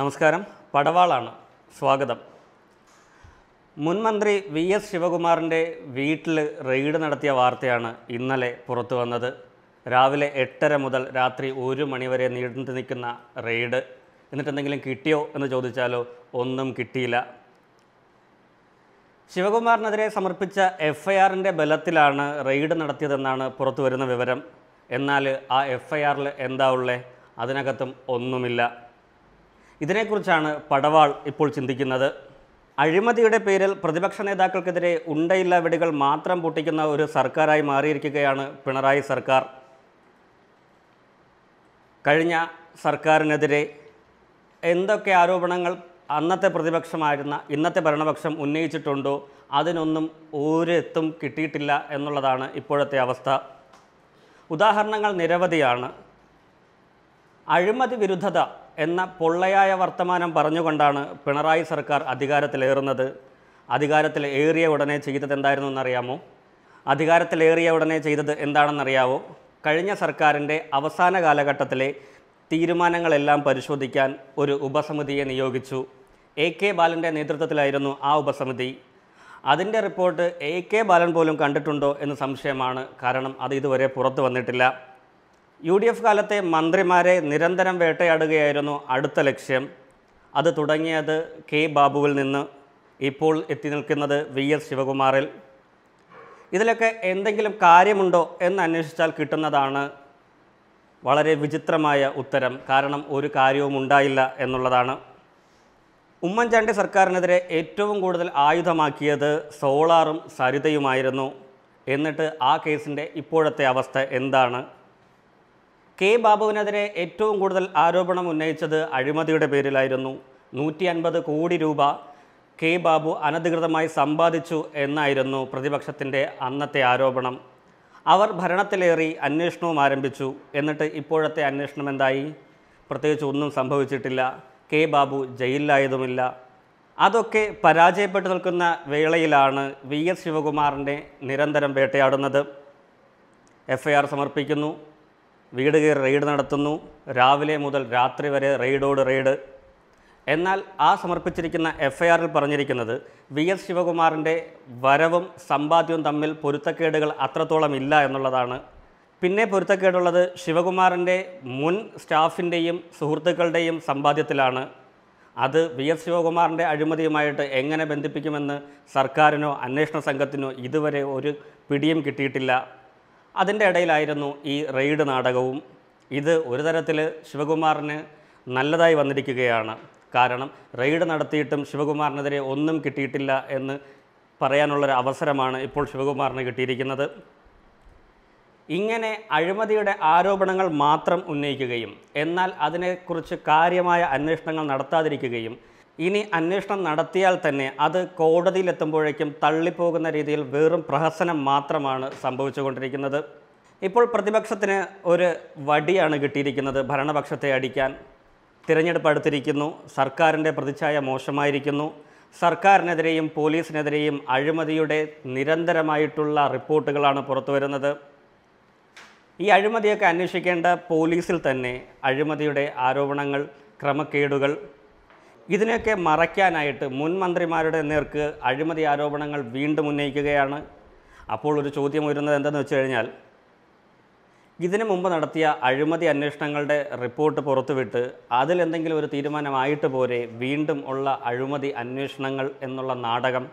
നമസ്കാരം പടവാളാണ് സ്വാഗതം മുൻമന്ത്രി വി എസ് ശിവകുമാറിൻ്റെ വീട്ടിൽ റെയ്ഡ് നടത്തിയ വാർത്തയാണ് ഇന്നലെ പുറത്തു വന്നത് രാവിലെ എട്ടര മുതൽ രാത്രി ഒരു മണിവരെ നീണ്ടു നിൽക്കുന്ന റെയ്ഡ് എന്നിട്ടെന്തെങ്കിലും കിട്ടിയോ എന്ന് ചോദിച്ചാലോ ഒന്നും കിട്ടിയില്ല ശിവകുമാറിനെതിരെ സമർപ്പിച്ച ആറിൻ്റെ ബലത്തിലാണ് റെയ്ഡ് നടത്തിയതെന്നാണ് പുറത്തു വരുന്ന വിവരം എന്നാൽ ആ എഫ്ഐആറിൽ എന്താ ഉള്ളേ അതിനകത്തും ഒന്നുമില്ല ഇതിനെക്കുറിച്ചാണ് പടവാൾ ഇപ്പോൾ ചിന്തിക്കുന്നത് അഴിമതിയുടെ പേരിൽ പ്രതിപക്ഷ നേതാക്കൾക്കെതിരെ ഉണ്ടയില്ല വെടികൾ മാത്രം പൊട്ടിക്കുന്ന ഒരു സർക്കാരായി മാറിയിരിക്കുകയാണ് പിണറായി സർക്കാർ കഴിഞ്ഞ സർക്കാരിനെതിരെ എന്തൊക്കെ ആരോപണങ്ങൾ അന്നത്തെ പ്രതിപക്ഷമായിരുന്ന ഇന്നത്തെ ഭരണപക്ഷം ഉന്നയിച്ചിട്ടുണ്ടോ അതിനൊന്നും ഒരെത്തും കിട്ടിയിട്ടില്ല എന്നുള്ളതാണ് ഇപ്പോഴത്തെ അവസ്ഥ ഉദാഹരണങ്ങൾ നിരവധിയാണ് അഴിമതി വിരുദ്ധത എന്ന പൊള്ളയായ വർത്തമാനം പറഞ്ഞുകൊണ്ടാണ് പിണറായി സർക്കാർ അധികാരത്തിലേറുന്നത് അധികാരത്തിലേറിയ ഉടനെ ചെയ്തത് എന്തായിരുന്നു എന്നറിയാമോ അധികാരത്തിലേറിയ ഉടനെ ചെയ്തത് എന്താണെന്നറിയാവോ കഴിഞ്ഞ സർക്കാരിൻ്റെ അവസാന കാലഘട്ടത്തിലെ തീരുമാനങ്ങളെല്ലാം പരിശോധിക്കാൻ ഒരു ഉപസമിതിയെ നിയോഗിച്ചു എ കെ ബാലൻ്റെ നേതൃത്വത്തിലായിരുന്നു ആ ഉപസമിതി അതിൻ്റെ റിപ്പോർട്ട് എ കെ ബാലൻ പോലും കണ്ടിട്ടുണ്ടോ എന്ന് സംശയമാണ് കാരണം അത് ഇതുവരെ പുറത്തു വന്നിട്ടില്ല യു ഡി എഫ് കാലത്തെ മന്ത്രിമാരെ നിരന്തരം വേട്ടയാടുകയായിരുന്നു അടുത്ത ലക്ഷ്യം അത് തുടങ്ങിയത് കെ ബാബുവിൽ നിന്ന് ഇപ്പോൾ എത്തി നിൽക്കുന്നത് വി എസ് ശിവകുമാറിൽ ഇതിലൊക്കെ എന്തെങ്കിലും കാര്യമുണ്ടോ എന്ന് അന്വേഷിച്ചാൽ കിട്ടുന്നതാണ് വളരെ വിചിത്രമായ ഉത്തരം കാരണം ഒരു കാര്യവും ഉണ്ടായില്ല എന്നുള്ളതാണ് ഉമ്മൻചാണ്ടി സർക്കാരിനെതിരെ ഏറ്റവും കൂടുതൽ ആയുധമാക്കിയത് സോളാറും സരിതയുമായിരുന്നു എന്നിട്ട് ആ കേസിൻ്റെ ഇപ്പോഴത്തെ അവസ്ഥ എന്താണ് കെ ബാബുവിനെതിരെ ഏറ്റവും കൂടുതൽ ആരോപണം ഉന്നയിച്ചത് അഴിമതിയുടെ പേരിലായിരുന്നു നൂറ്റി അൻപത് കോടി രൂപ കെ ബാബു അനധികൃതമായി സമ്പാദിച്ചു എന്നായിരുന്നു പ്രതിപക്ഷത്തിൻ്റെ അന്നത്തെ ആരോപണം അവർ ഭരണത്തിലേറി അന്വേഷണവും ആരംഭിച്ചു എന്നിട്ട് ഇപ്പോഴത്തെ അന്വേഷണം എന്തായി പ്രത്യേകിച്ച് ഒന്നും സംഭവിച്ചിട്ടില്ല കെ ബാബു ജയിലിലായതുമില്ല അതൊക്കെ പരാജയപ്പെട്ടു നിൽക്കുന്ന വേളയിലാണ് വി എസ് ശിവകുമാറിൻ്റെ നിരന്തരം വേട്ടയാടുന്നത് എഫ് ഐ ആർ സമർപ്പിക്കുന്നു വീട് കയറി റെയ്ഡ് നടത്തുന്നു രാവിലെ മുതൽ രാത്രി വരെ റെയ്ഡോട് റെയ്ഡ് എന്നാൽ ആ സമർപ്പിച്ചിരിക്കുന്ന എഫ് ഐ ആറിൽ പറഞ്ഞിരിക്കുന്നത് വി എസ് ശിവകുമാറിൻ്റെ വരവും സമ്പാദ്യവും തമ്മിൽ പൊരുത്തക്കേടുകൾ അത്രത്തോളം ഇല്ല എന്നുള്ളതാണ് പിന്നെ പൊരുത്തക്കേടുള്ളത് ശിവകുമാറിൻ്റെ മുൻ സ്റ്റാഫിൻ്റെയും സുഹൃത്തുക്കളുടെയും സമ്പാദ്യത്തിലാണ് അത് വി എസ് ശിവകുമാറിൻ്റെ അഴിമതിയുമായിട്ട് എങ്ങനെ ബന്ധിപ്പിക്കുമെന്ന് സർക്കാരിനോ അന്വേഷണ സംഘത്തിനോ ഇതുവരെ ഒരു പിടിയും കിട്ടിയിട്ടില്ല അതിൻ്റെ ഇടയിലായിരുന്നു ഈ റെയ്ഡ് നാടകവും ഇത് ഒരു തരത്തിൽ ശിവകുമാറിന് നല്ലതായി വന്നിരിക്കുകയാണ് കാരണം റെയ്ഡ് നടത്തിയിട്ടും ശിവകുമാറിനെതിരെ ഒന്നും കിട്ടിയിട്ടില്ല എന്ന് പറയാനുള്ളൊരു അവസരമാണ് ഇപ്പോൾ ശിവകുമാറിന് കിട്ടിയിരിക്കുന്നത് ഇങ്ങനെ അഴിമതിയുടെ ആരോപണങ്ങൾ മാത്രം ഉന്നയിക്കുകയും എന്നാൽ അതിനെക്കുറിച്ച് കാര്യമായ അന്വേഷണങ്ങൾ നടത്താതിരിക്കുകയും ഇനി അന്വേഷണം നടത്തിയാൽ തന്നെ അത് കോടതിയിലെത്തുമ്പോഴേക്കും തള്ളിപ്പോകുന്ന രീതിയിൽ വെറും പ്രഹസനം മാത്രമാണ് സംഭവിച്ചുകൊണ്ടിരിക്കുന്നത് ഇപ്പോൾ പ്രതിപക്ഷത്തിന് ഒരു വടിയാണ് കിട്ടിയിരിക്കുന്നത് ഭരണപക്ഷത്തെ അടിക്കാൻ തിരഞ്ഞെടുപ്പ് അടുത്തിരിക്കുന്നു സർക്കാരിൻ്റെ പ്രതിച്ഛായ മോശമായിരിക്കുന്നു സർക്കാരിനെതിരെയും പോലീസിനെതിരെയും അഴിമതിയുടെ നിരന്തരമായിട്ടുള്ള റിപ്പോർട്ടുകളാണ് പുറത്തു വരുന്നത് ഈ അഴിമതിയൊക്കെ അന്വേഷിക്കേണ്ട പോലീസിൽ തന്നെ അഴിമതിയുടെ ആരോപണങ്ങൾ ക്രമക്കേടുകൾ ഇതിനെയൊക്കെ മറയ്ക്കാനായിട്ട് മുൻ മന്ത്രിമാരുടെ നേർക്ക് അഴിമതി ആരോപണങ്ങൾ വീണ്ടും ഉന്നയിക്കുകയാണ് അപ്പോൾ ഒരു ചോദ്യം ഉയരുന്നത് എന്തെന്ന് വെച്ച് കഴിഞ്ഞാൽ ഇതിനു മുമ്പ് നടത്തിയ അഴിമതി അന്വേഷണങ്ങളുടെ റിപ്പോർട്ട് പുറത്തുവിട്ട് അതിലെന്തെങ്കിലും ഒരു തീരുമാനമായിട്ട് പോരെ വീണ്ടും ഉള്ള അഴിമതി അന്വേഷണങ്ങൾ എന്നുള്ള നാടകം